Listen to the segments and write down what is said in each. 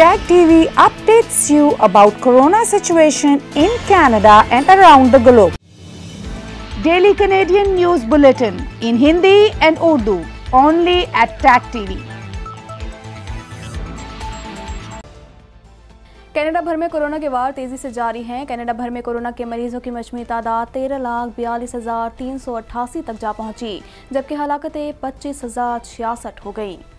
Tag TV updates you about corona situation in Canada and around the globe. Daily Canadian News Bulletin in Hindi and Urdu only at Tag TV. Canada भर में corona के वार तेजी से जारी हैं Canada भर में corona के मरीजों की मजमू तादाद तेरह लाख बयालीस हज़ार तीन सौ अट्ठासी तक जा पहुंची जबकि हलाकतें पच्चीस हज़ार छियासठ हो गईं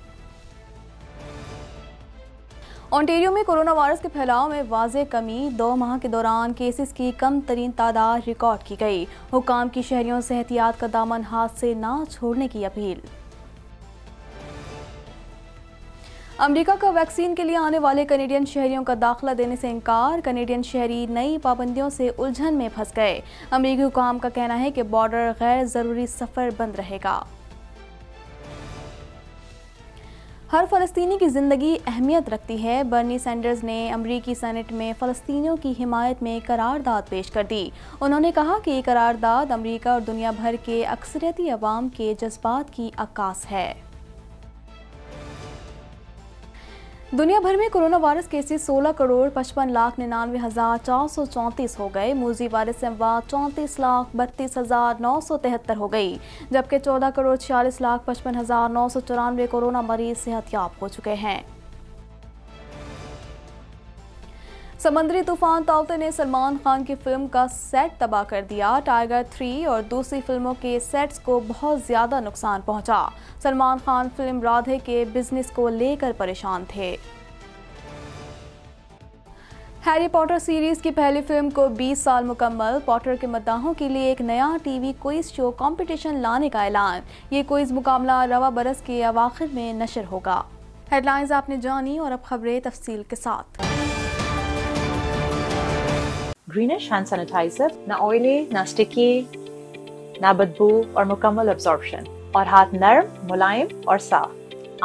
ओंटेरियो में कोरोना वायरस के फैलाव में वाज कमी दो माह के दौरान केसेस की कम तरीन तादाद रिकॉर्ड की गई हुकाम की शहरियों से एहतियात का दामन हाथ से ना छोड़ने की अपील अमेरिका का वैक्सीन के लिए आने वाले कनेडियन शहरियों का दाखला देने से इनकार कनेडियन शहरी नई पाबंदियों से उलझन में फंस गए अमरीकी हुकाम का कहना है कि बॉर्डर गैर ज़रूरी सफ़र बंद रहेगा हर फलस्तनी की ज़िंदगी अहमियत रखती है बर्नी सैंडर्स ने अमरीकी सेनेट में फलस्तियों की हिमायत में करारदाद पेश कर दी उन्होंने कहा कि ये करारदाद अमरीका और दुनिया भर के अक्सरियती आवाम के जज्बात की अक्का है दुनिया भर में कोरोना वायरस केसेस 16 करोड़ पचपन लाख निन्यानवे हजार चार सौ चौंतीस हो गए मूजी वायरस से अमवात चौंतीस लाख बत्तीस हजार नौ सौ तिहत्तर हो गई जबकि 14 करोड़ छियालीस लाख पचपन हजार नौ सौ चौरानवे कोरोना मरीज सेहतयाब हो चुके हैं समंदरी तूफान तावते ने सलमान खान की फिल्म का सेट तबाह कर दिया टाइगर थ्री और दूसरी फिल्मों के सेट्स को बहुत ज़्यादा नुकसान पहुंचा। सलमान खान फिल्म राधे के बिजनेस को लेकर परेशान थे हैरी पॉटर सीरीज़ की पहली फिल्म को 20 साल मुकम्मल पॉटर के मद्दाहों के लिए एक नया टीवी क्विज शो कंपटीशन लाने का ऐलान ये क्विज मुकाबला रवा बरस के अवाखिर में नशर होगा हेडलाइंस आपने जानी और अब खबरें तफसील के साथ greenish hand sanitizer, na oily, na sticky, na बदबू or mukammal absorption और हाथ नरम मुलायम और साफ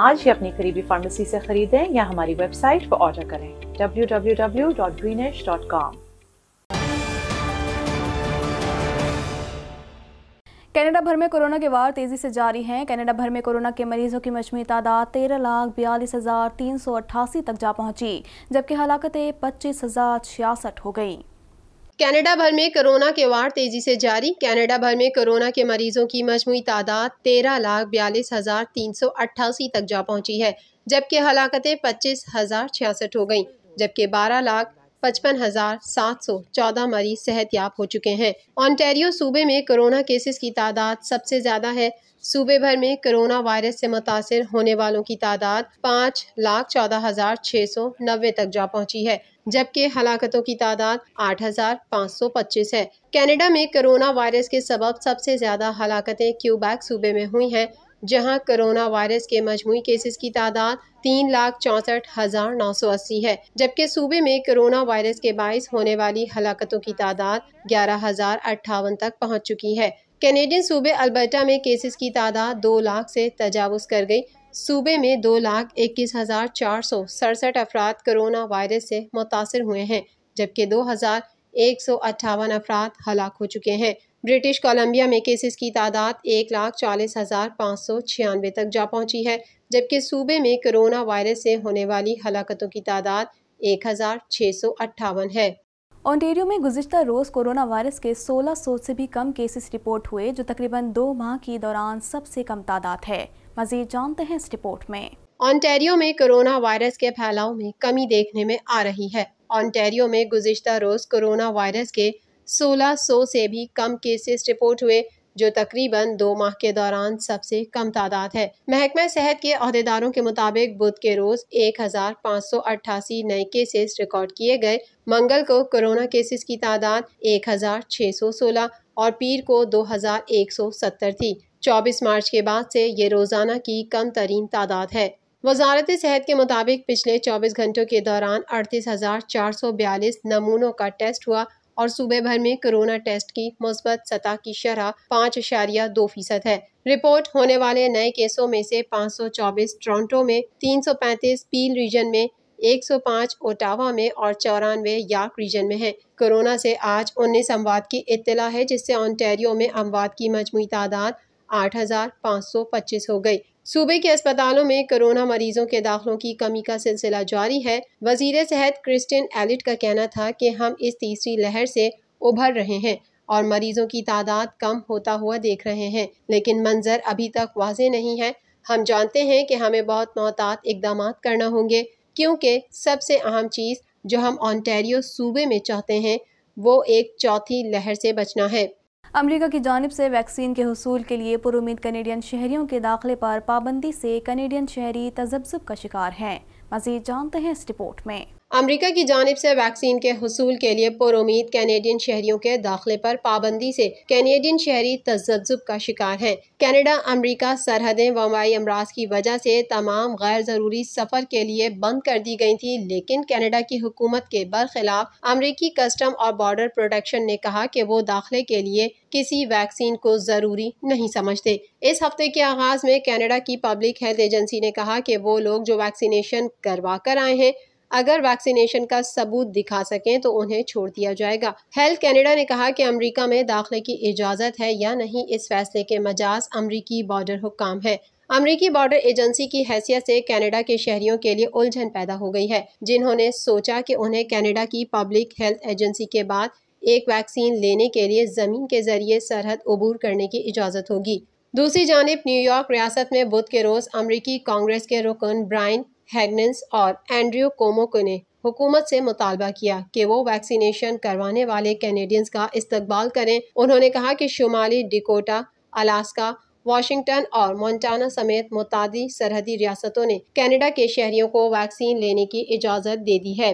आज ही अपनी करीबी फार्मेसी से खरीदें या हमारी वेबसाइट पर ऑर्डर करें www.greenish.com कनाडा भर में कोरोना के वार तेजी से जारी हैं कनाडा भर में कोरोना के मरीजों की मजमू तादाद तेरह लाख बयालीस हज़ार तीन सौ अट्ठासी तक जा पहुंची जबकि हलाकतें पच्चीस हज़ार छियासठ हो गईं कनाडा भर में कोरोना के वार तेज़ी से जारी कनाडा भर में कोरोना के मरीजों की मजमू तादाद तेरह लाख बयालीस हज़ार तीन सौ अट्ठासी तक जा पहुंची है जबकि हलाकतें पच्चीस हज़ार छियासठ हो गईं जबकि बारह लाख पचपन हज़ार सात सौ चौदह मरीज सेहत याब हो चुके हैं ऑन्टेरियो सूबे में कोरोना केसेस की तादाद सबसे ज़्यादा है सूबे भर में कोरोना वायरस से मुतासर होने वालों की तादाद पाँच लाख चौदह हजार छः सौ नब्बे तक जा पहुँची है जबकि हलाकतों की तादाद आठ हजार पाँच सौ पच्चीस है कैनेडा में कोरोना वायरस के सबब सबसे ज़्यादा हलाकतें क्यूबैक सूबे में हुई हैं जहाँ कोरोना वायरस के मजमू केसेस की तादाद तीन लाख चौंसठ हजार नौ सौ अस्सी है जबकि सूबे में कोरोना वायरस के बायस होने वाली हलाकतों की तादाद ग्यारह हजार अट्ठावन तक पहुँच चुकी है कैनेडियन सूबे अल्बर्टा में केसेस की तादाद दो लाख से तजावज़ कर गई सूबे में दो लाख इक्कीस हज़ार चार सौ सड़सठ अफराद करोना वायरस से मुतासर हुए हैं जबकि दो हज़ार एक सौ अट्ठावन अफराद हलाक हो चुके हैं ब्रिटिश कोलंबिया में केसेस की तादाद एक लाख चालीस हज़ार पाँच सौ छियानवे तक जा पहुंची है जबकि सूबे में कोरोना वायरस से होने वाली हलाकतों की तादाद एक हज़ार छः सौ अट्ठावन है ऑन्टेरियो में गुजशत रोज़ कोरोना वायरस के 1600 से भी कम केसेस रिपोर्ट हुए जो तकरीबन दो माह के दौरान सबसे कम तादाद है मजीद जानते हैं इस रिपोर्ट में ऑन्टेरियो में कोरोना वायरस के फैलाव में कमी देखने में आ रही है ऑन्टेरियो में गुजशत रोज़ कोरोना वायरस के 1600 से भी कम केसेस रिपोर्ट हुए जो तकरीबन दो माह के दौरान सबसे कम तादाद है महकमा सेहत के अहदेदारों के मुताबिक बुध के रोज एक हजार पाँच सौ अट्ठासी नए केसेस रिकॉर्ड किए गए मंगल को कोरोना केसेस की तादाद एक हजार छः सौ सोलह और पीर को दो हजार एक सौ सत्तर थी चौबीस मार्च के बाद से ये रोजाना की कम तरीन तादाद है वजारत सेहत के मुताबिक पिछले 24 घंटों के दौरान अड़तीस नमूनों का टेस्ट हुआ और सूबे भर में कोरोना टेस्ट की मुस्बत सतह की शरह पाँच अशारिया दो फीसद है रिपोर्ट होने वाले नए केसों में से 524 टोरंटो में 335 पील रीजन में 105 ओटावा में और चौरानवे यार्क रीजन में है कोरोना से आज उन्नीस अमवात की इतला है जिससे ऑनटेरियो में अमवाद की मजमू तादाद आठ हज़ार पाँच सौ पच्चीस हो गई सूबे के अस्पतालों में कोरोना मरीजों के दाखिलों की कमी का सिलसिला जारी है वजीर सेहत क्रिस्टिन एलिट का कहना था कि हम इस तीसरी लहर से उभर रहे हैं और मरीजों की तादाद कम होता हुआ देख रहे हैं लेकिन मंजर अभी तक वाज नहीं है हम जानते हैं कि हमें बहुत मोहतात इकदाम करना होंगे क्योंकि सबसे अहम चीज़ जो हम ऑनटेरियो सूबे में चाहते हैं वो एक चौथी लहर से बचना है अमेरिका की जानब से वैक्सीन के हसूल के लिए पुरुद कनेडियन शहरीों के दाखिले पर पाबंदी से कनेडियन शहरी तजब्जुब का शिकार हैं मजीद जानते हैं इस रिपोर्ट में अमरीका की जानब से वैक्सीन के हसूल के लिए पुरुद कैनेडियन शहरियों के दाखिले पर पाबंदी से कैनेडियन शहरी तजब्जुब का शिकार हैं कैनेडा अमरीका सरहदें वबाई अमराज की वजह से तमाम गैर ज़रूरी सफ़र के लिए बंद कर दी गई थी लेकिन कैनेडा की हुकूमत के बरखिलाफ अमरीकी कस्टम और बॉर्डर प्रोटेक्शन ने कहा कि वो दाखिले के लिए किसी वैक्सीन को ज़रूरी नहीं समझते इस हफ्ते के आगाज़ में कैनेडा की पब्लिक हेल्थ एजेंसी ने कहा कि वो लोग जो वैक्सीनेशन करवा कर आए हैं अगर वैक्सीनेशन का सबूत दिखा सकें तो उन्हें छोड़ दिया जाएगा हेल्थ कैनेडा ने कहा कि अमेरिका में दाखिले की इजाज़त है या नहीं इस फैसले के मजाज अमरीकी बॉर्डर हुक्म है अमरीकी बॉर्डर एजेंसी की हैसियत से कनाडा के शहरियों के लिए उलझन पैदा हो गई है जिन्होंने सोचा कि उन्हें कनाडा की पब्लिक हेल्थ एजेंसी के बाद एक वैक्सीन लेने के लिए ज़मीन के जरिए सरहद अबूर करने की इजाज़त होगी दूसरी जानब न्यूयॉर्क रियासत में बुध के रोज़ अमरीकी कांग्रेस के रुकन ब्राइन हैगनेंस और एंड्रियो कोमोको ने हुकूमत से मुतालबा किया कि वो वैक्सीनेशन करवाने वाले कैनेडियंस का इस्तकबाल करें उन्होंने कहा कि शुमाली डिकोटा अलास्का वाशिंगटन और मोन्टाना समेत मुतादी सरहदी रियासतों ने कैनेडा के शहरियों को वैक्सीन लेने की इजाज़त दे दी है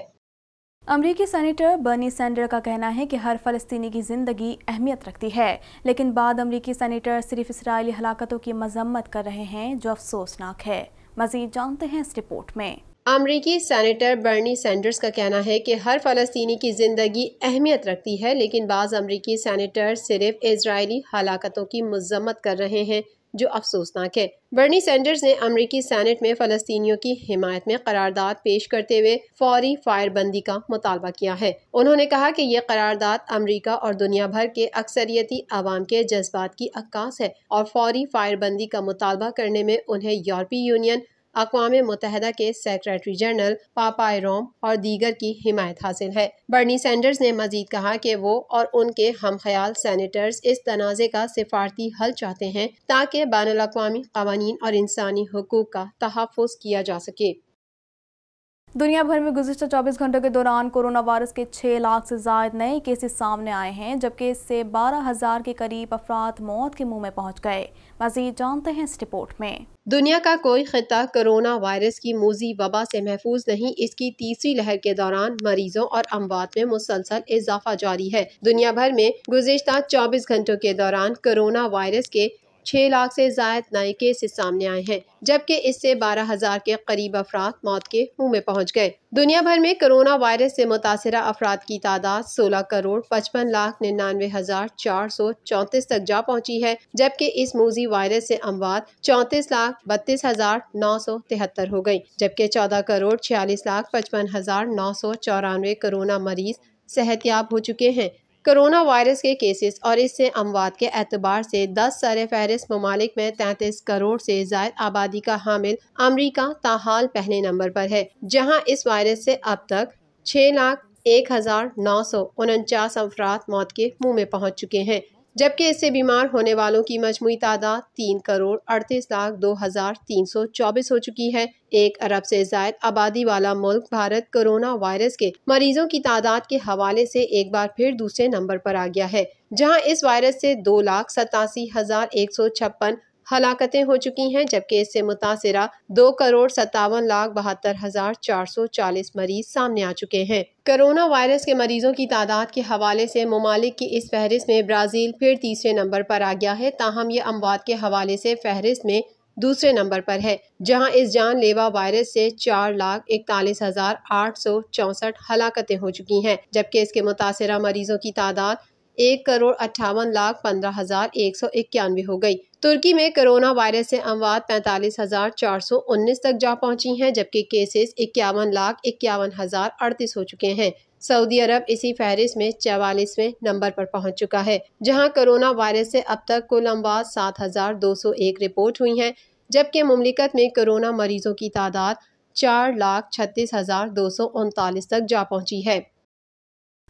अमरीकी सेनेटर बर्नी सैंडर का कहना है कि हर फलस्तीनी की ज़िंदगी अहमियत रखती है लेकिन बाद अमरीकी सेनेटर सिर्फ इसराइली हलाकतों की मजम्मत कर रहे हैं जो अफसोसनाक है मजीद जानते हैं इस रिपोर्ट में अमरीकी सैनेटर बर्नी सैंडर्स का कहना है कि हर फलस्तनी की ज़िंदगी अहमियत रखती है लेकिन बाज़ अमरीकी सैनेटर सिर्फ इसराइली हलाकतों की मजम्मत कर रहे हैं जो अफसोसनाक है बर्नी सेंडर्स ने अमरीकी सैनेट में फलस्तियों की हिमायत में करारदाद पेश करते हुए फौरी फायरबंदी का मुतालबा किया है उन्होंने कहा कि यह करारदाद अमरीका और दुनिया भर के अक्सरियती आवाम के जज्बात की अक्का है और फौरी फायरबंदी का मुतालबा करने में उन्हें यूरोपीय यूनियन अकवा मुतहदा के सेक्रेटरी जनरल पापा रोम और दीगर की हिमायत हासिल है बर्नी सैंडर्स ने मजीद कहा कि वो और उनके हम ख्याल सैनिटर्स इस तनाज़े का सिफारती हल चाहते हैं ताकि बैन अवी कवानीन और इंसानी हकूक का तहफ़ किया जा सके दुनिया भर में गुजशत 24 घंटों के दौरान कोरोना वायरस के 6 लाख से ज्यादा नए केसेस सामने आए हैं जबकि इससे 12,000 के करीब अफराद मौत के मुंह में पहुंच गए मजीद जानते हैं इस रिपोर्ट में दुनिया का कोई खिता कोरोना वायरस की मोजी वबा से महफूज नहीं इसकी तीसरी लहर के दौरान मरीजों और अमवात में मुसलसल इजाफा जारी है दुनिया भर में गुजशत चौबीस घंटों के दौरान कोरोना वायरस के छः लाख से जायद नए केसेस सामने आए हैं जबकि इससे बारह हजार के करीब अफराद मौत के मुँह में पहुँच गए दुनिया भर में कोरोना वायरस से मुतासर अफराद की तादाद सोलह करोड़ पचपन लाख निन्यानवे हजार चार सौ चौंतीस तक जा पहुँची है जबकि इस मोजी वायरस से अमवात चौंतीस लाख बत्तीस हजार नौ सौ तिहत्तर हो गयी जबकि चौदह करोड़ छियालीस लाख पचपन हजार नौ सौ चौरानवे कोरोना मरीज सेहतियाब हो चुके हैं कोरोना वायरस के केसेस और इससे अमवात के एतबार से दस सर फहरिस्त ममालिक में तैंतीस करोड़ से जायद आबादी का हामिल अमरीका ताहाल पहले नंबर पर है जहाँ इस वायरस से अब तक छः लाख एक हज़ार नौ सौ उनचास अफराद मौत के मुंह में पहुंच चुके हैं जबकि इससे बीमार होने वालों की मजमू तादाद तीन करोड़ अड़तीस लाख दो हज़ार तीन सौ चौबीस हो चुकी है एक अरब से जायद आबादी वाला मुल्क भारत कोरोना वायरस के मरीजों की तादाद के हवाले से एक बार फिर दूसरे नंबर पर आ गया है जहां इस वायरस से दो लाख सतासी हजार एक सौ छप्पन हलाकतें हो चुकी हैं जबकि इससे मुतासरा दो करोड़ सत्तावन लाख बहत्तर हज़ार चार सौ चालीस मरीज सामने आ चुके हैं कोरोना वायरस के मरीजों की तादाद के हवाले से ममालिक की इस फहरिस्त में ब्राज़ील फिर तीसरे नंबर पर आ गया है ताहम ये अमवात के हवाले से फहरिस्त में दूसरे नंबर पर है जहां इस जानलेवा वायरस से चार लाख इकतालीस हजार आठ सौ चौंसठ हलाकतें हो चुकी हैं जबकि इसके मुतासरा मरीजों की तादाद एक करोड़ अट्ठावन लाख पंद्रह हज़ार एक सौ इक्यानवे हो गई तुर्की में कोरोना वायरस से अमवात पैंतालीस हज़ार चार सौ उन्नीस तक जा पहुंची हैं जबकि केसेस इक्यावन लाख इक्यावन हज़ार अड़तीस हो चुके हैं सऊदी अरब इसी फहरिस्त में चवालीसवें नंबर पर पहुंच चुका है जहां कोरोना वायरस से अब तक कुल अमवात सात हज़ार दो सौ एक रिपोर्ट हुई हैं जबकि ममलिकत में कोरोना मरीजों की तादाद चार लाख छत्तीस हज़ार दो सौ उनतालीस तक जा पहुंची है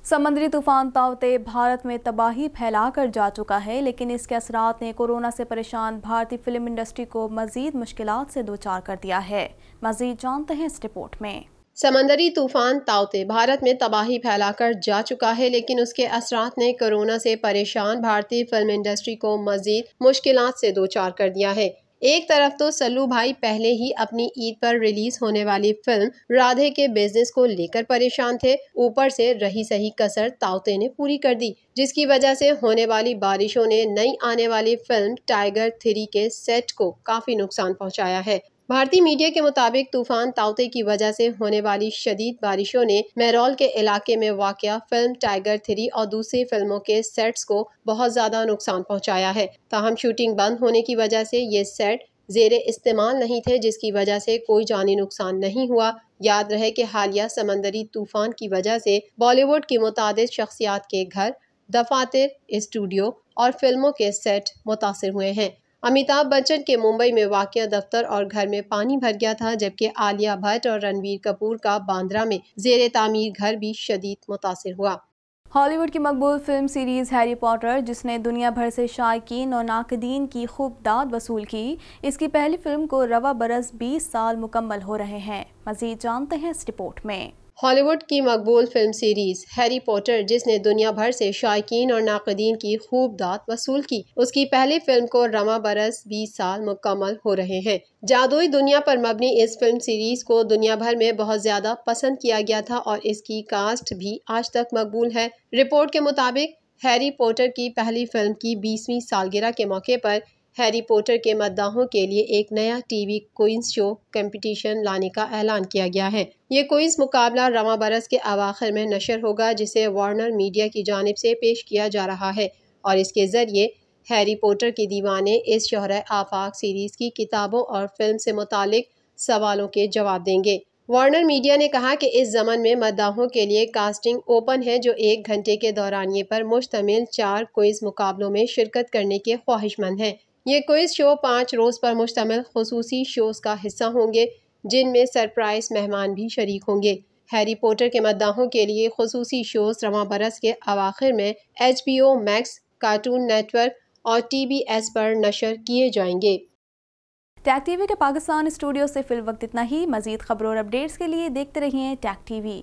समुद्री तूफान तावते भारत में तबाही फैलाकर जा चुका है लेकिन इसके असरात ने कोरोना से परेशान भारतीय फिल्म इंडस्ट्री को मजीद मुश्किल से दो चार कर दिया है मजीद जानते हैं इस रिपोर्ट में समंदरी तूफान तावते भारत में तबाही फैलाकर जा चुका है लेकिन उसके असरात ने कोरोना से परेशान भारतीय फिल्म इंडस्ट्री को मजीद मुश्किल से दो चार कर दिया है एक तरफ तो सल्लू भाई पहले ही अपनी ईद पर रिलीज होने वाली फिल्म राधे के बिजनेस को लेकर परेशान थे ऊपर से रही सही कसर तावते ने पूरी कर दी जिसकी वजह से होने वाली बारिशों ने नई आने वाली फिल्म टाइगर थ्री के सेट को काफी नुकसान पहुंचाया है भारतीय मीडिया के मुताबिक तूफान तावते की वजह से होने वाली शदीद बारिशों ने मैरोल के इलाके में वाक़ फिल्म टाइगर थ्री और दूसरी फिल्मों के सेट्स को बहुत ज़्यादा नुकसान पहुँचाया है ताहम शूटिंग बंद होने की वजह से ये सेट जेर इस्तेमाल नहीं थे जिसकी वजह से कोई जानी नुकसान नहीं हुआ याद रहे कि हालिया समंदरी तूफान की वजह से बॉलीवुड की मुताद शख्सियात के घर दफातर स्टूडियो और फिल्मों के सेट मुतासर हुए हैं अमिताभ बच्चन के मुंबई में वाक़ दफ्तर और घर में पानी भर गया था जबकि आलिया भट्ट और रणवीर कपूर का बांद्रा में जेर तामीर घर भी शदीद मुतासर हुआ हॉलीवुड की मकबूल फिल्म सीरीज़ हैरी पॉटर जिसने दुनिया भर से शायकीन और नाकदीन की खूब दाद वसूल की इसकी पहली फिल्म को रवा बरस 20 साल मुकम्मल हो रहे हैं मज़ीद जानते हैं इस रिपोर्ट में हॉलीवुड की मकबूल फिल्म सीरीज हैरी पॉटर जिसने दुनिया भर से शायकीन और नाकदीन की खूब दात वसूल की उसकी पहली फिल्म को रमा बरस 20 साल मुकम्मल हो रहे हैं जादुई दुनिया पर मबनी इस फिल्म सीरीज को दुनिया भर में बहुत ज्यादा पसंद किया गया था और इसकी कास्ट भी आज तक मकबूल है रिपोर्ट के मुताबिक हैरी पॉटर की पहली फिल्म की बीसवीं सालगिरह के मौके पर हैरी पॉटर के मद्दाहों के लिए एक नया टीवी वी शो कंपटीशन लाने का ऐलान किया गया है ये क्वींस मुकाबला रवा बरस के अवाखर में नशर होगा जिसे वार्नर मीडिया की जानब से पेश किया जा रहा है और इसके ज़रिए हैरी पॉटर की दीवाने इस शहर आफाक सीरीज़ की किताबों और फिल्म से मुतल सवालों के जवाब देंगे वार्नर मीडिया ने कहा कि इस जमन में मद्दाहों के लिए कास्टिंग ओपन है जो एक घंटे के दौरानिए पर मुश्तमिल चार क्विज मुकाबलों में शिरकत करने के ख्वाहिशमंद हैं ये क्विज़ शो पाँच रोज़ पर मुश्तमिल खसूसी शोज़ का हिस्सा होंगे जिनमें सरप्राइज मेहमान भी शरीक होंगे हैरी पॉटर के मद्दाहों के लिए खसूसी शोज़ रवा बरस के अवाखिर में H B O Max Cartoon Network और टी बी एस पर नशर किए जाएंगे टैक टी वी के पाकिस्तान स्टूडियो से फिल वक्त इतना ही मजीद खबरों और अपडेट्स के लिए देखते रहिए टैक टी वी